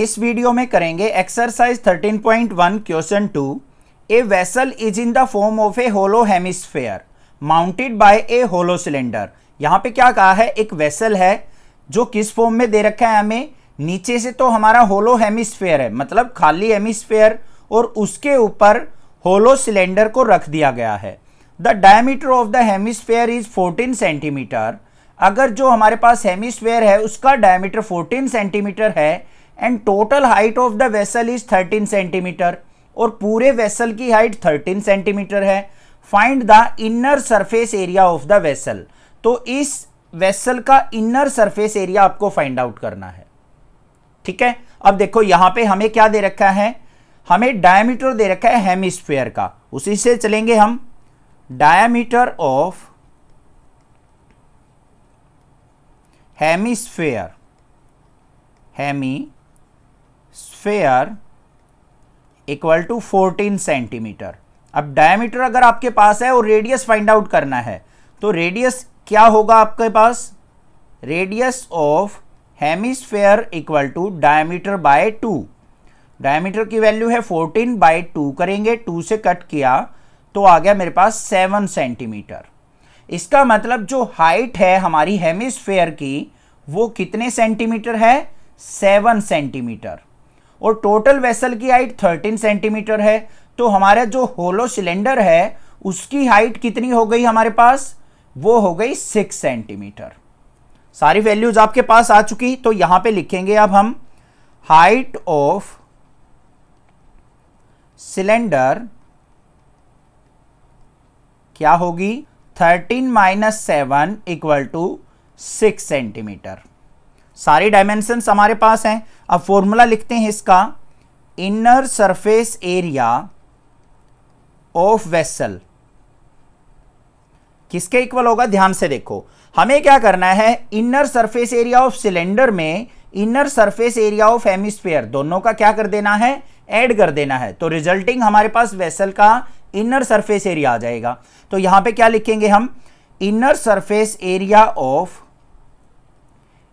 इस वीडियो में करेंगे exercise 13.1 question two a vessel is in the form of a hollow hemisphere mounted by a hollow cylinder यहाँ पे क्या कहा है एक वेसल है जो किस फॉर्म में दे रखा है हमें नीचे से तो हमारा होलो हेमिस्फेयर है मतलब खाली हेमिस्फेयर और उसके ऊपर होलो सिलेंडर को रख दिया गया है the diameter of the hemisphere is 14 centimetre अगर जो हमारे पास हेमिस्फेयर है उसका डायमीटर 14 सेंटीमीटर है and total height of the vessel is 13 centimetre और पूरे वेसल की हाइट 13 सेंटीमीटर है find the inner surface area of the vessel तो इस वेसल का इनर सरफेस एरिया आपको फाइंड आउट करना है ठीक है अब देखो यहां पे हमें क्या दे रखा है हमें डायमीटर दे रखा है हेमिस्फेयर का उसी से चलेंगे हम diameter of hemisphere hemisphere equal to 14 centimetre अब डायमीटर अगर आपके पास है और रेडियस फाइंड आउट करना है तो रेडियस क्या होगा आपके पास radius of hemisphere equal to diameter by two diameter की वैल्यू है 14 बाय टू करेंगे टू से कट किया तो आ गया मेरे पास सेवन सेंटीमीटर इसका मतलब जो हाइट है हमारी हेमिस्फेयर की वो कितने सेंटीमीटर है सेवन सेंटीमीटर और टोटल वेसल की हाइट 13 सेंटीमीटर है तो हमारा जो होलो सिलेंडर है उसकी हाइट कितनी हो गई हमारे पास वो हो गई 6 सेंटीमीटर सारी वैल्यूज आपके पास आ चुकी तो यहां पे लिखेंगे अब हम हाइट ऑफ सिलेंडर क्या होगी 13 minus seven equal to six centimetre सारे डायमेंशन हमारे पास हैं अब फॉर्मूला लिखते हैं इसका inner surface area of vessel किसके इक्वल होगा ध्यान से देखो हमें क्या करना है inner surface area of cylinder में inner surface area of hemisphere दोनों का क्या कर देना है ऐड कर देना है तो रिजल्टिंग हमारे पास वेसल का इनर सरफेस एरिया आ जाएगा तो यहां पे क्या लिखेंगे हम inner surface area of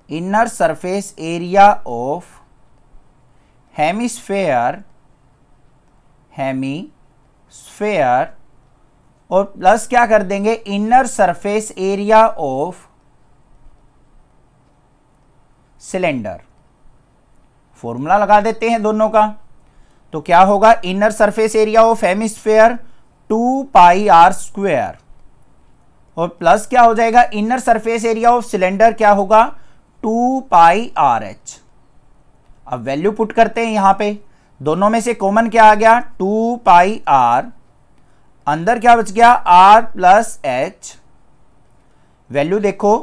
inner surface area of hemisphere sphere और प्लस क्या कर देंगे inner surface area of cylinder formula लगा देते हैं दोनों का तो क्या होगा inner surface area of hemisphere two pi r square और प्लस क्या हो जाएगा inner surface area of cylinder क्या होगा टू पाई आर एच अब वैल्यू पुट करते हैं यहां पे दोनों में से कॉमन क्या आ गया टू पाई आर अंदर क्या बच गया आर प्लस एच वैल्यू देखो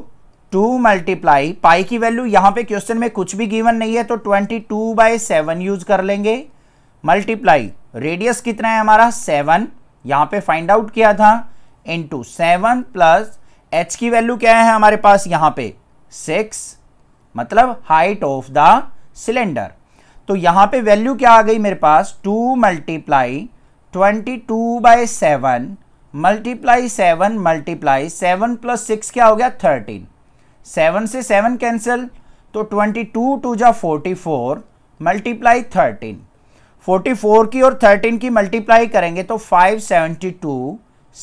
टू मल्टीप्लाई पाई की वैल्यू यहां पे क्वेश्चन में कुछ भी गिवन नहीं है तो twenty two by seven use कर लेंगे मल्टीप्लाई रेडियस कितना है हमारा सेवन यहां पे फाइंड आउट किया था इंटू सेवन प्लस एच की वैल्यू क्या है हमारे पास यहां पे सिक्स मतलब हाइट ऑफ द सिलेंडर तो यहां पे वैल्यू क्या आ गई मेरे पास two multiply twenty two by seven multiply seven multiply seven plus six क्या हो गया थर्टीन सेवन से सेवन कैंसिल तो ट्वेंटी टू टू जा forty four multiply thirteen forty four की और थर्टीन की मल्टीप्लाई करेंगे तो फाइव सेवेंटी टू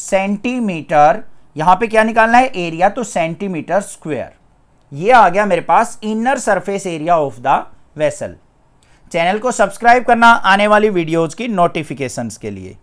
सेंटीमीटर यहां पे क्या निकालना है एरिया तो सेंटीमीटर स्क्वायर ये आ गया मेरे पास inner surface area of the vessel channel को सब्सक्राइब करना आने वाली वीडियोज़ की नोटिफिकेशन के लिए